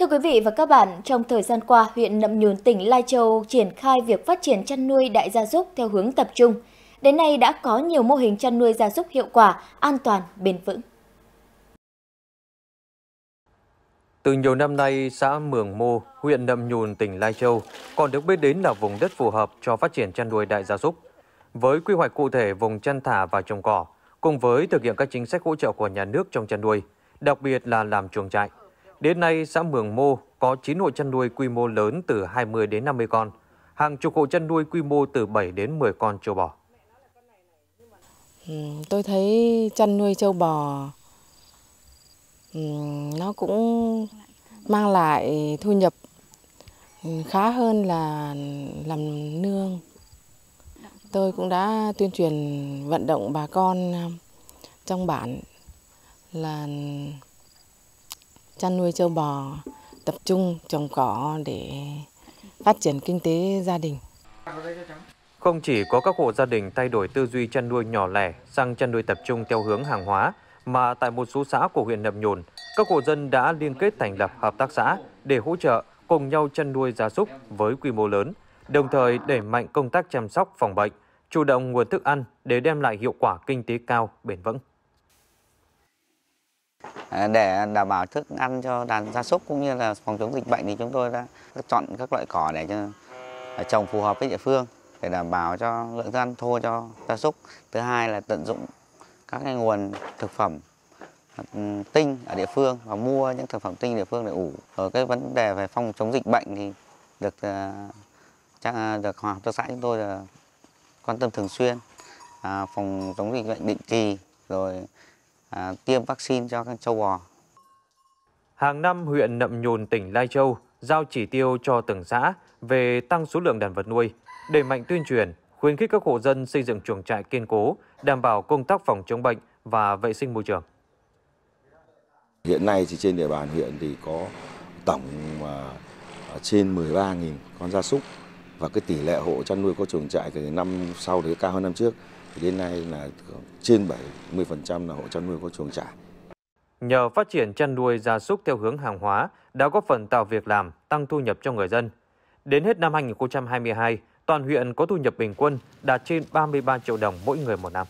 Thưa quý vị và các bạn, trong thời gian qua, huyện Nậm Nhùn, tỉnh Lai Châu triển khai việc phát triển chăn nuôi đại gia súc theo hướng tập trung. Đến nay đã có nhiều mô hình chăn nuôi gia súc hiệu quả, an toàn, bền vững. Từ nhiều năm nay, xã Mường Mô, huyện Nậm Nhùn, tỉnh Lai Châu còn được biết đến là vùng đất phù hợp cho phát triển chăn nuôi đại gia súc. Với quy hoạch cụ thể vùng chăn thả và trồng cỏ, cùng với thực hiện các chính sách hỗ trợ của nhà nước trong chăn nuôi, đặc biệt là làm chuồng trại, Đến nay, xã Mường Mô có 9 hộ chăn nuôi quy mô lớn từ 20 đến 50 con, hàng chục hộ chăn nuôi quy mô từ 7 đến 10 con châu bò. Tôi thấy chăn nuôi châu bò nó cũng mang lại thu nhập khá hơn là làm nương. Tôi cũng đã tuyên truyền vận động bà con trong bản là chăn nuôi châu bò, tập trung trồng cỏ để phát triển kinh tế gia đình. Không chỉ có các hộ gia đình thay đổi tư duy chăn nuôi nhỏ lẻ sang chăn nuôi tập trung theo hướng hàng hóa, mà tại một số xã của huyện Nậm Nhùn, các hộ dân đã liên kết thành lập hợp tác xã để hỗ trợ cùng nhau chăn nuôi gia súc với quy mô lớn, đồng thời đẩy mạnh công tác chăm sóc phòng bệnh, chủ động nguồn thức ăn để đem lại hiệu quả kinh tế cao bền vững. À, để đảm bảo thức ăn cho đàn gia súc cũng như là phòng chống dịch bệnh thì chúng tôi đã chọn các loại cỏ để cho à, trồng phù hợp với địa phương để đảm bảo cho lượng thức ăn thô cho gia súc thứ hai là tận dụng các cái nguồn thực phẩm à, ừ, tinh ở địa phương và mua những thực phẩm tinh địa phương để ủ ở cái vấn đề về phòng chống dịch bệnh thì được chắc được hòa hợp xã chúng tôi là quan tâm thường xuyên à, phòng chống dịch bệnh định kỳ rồi À, tiêm vaccine cho các châu bò. Hàng năm, huyện Nậm Nhùn, tỉnh Lai Châu giao chỉ tiêu cho từng xã về tăng số lượng đàn vật nuôi, đẩy mạnh tuyên truyền, khuyến khích các hộ dân xây dựng chuồng trại kiên cố, đảm bảo công tác phòng chống bệnh và vệ sinh môi trường. Hiện nay thì trên địa bàn huyện thì có tổng à, trên 13.000 con gia súc và cái tỷ lệ hộ chăn nuôi có chuồng trại từ năm sau thì cao hơn năm trước. Đến nay là trên 70% là hộ chăn nuôi có chuồng trại. Nhờ phát triển chăn nuôi gia súc theo hướng hàng hóa đã góp phần tạo việc làm, tăng thu nhập cho người dân. Đến hết năm 2022, toàn huyện có thu nhập bình quân đạt trên 33 triệu đồng mỗi người một năm.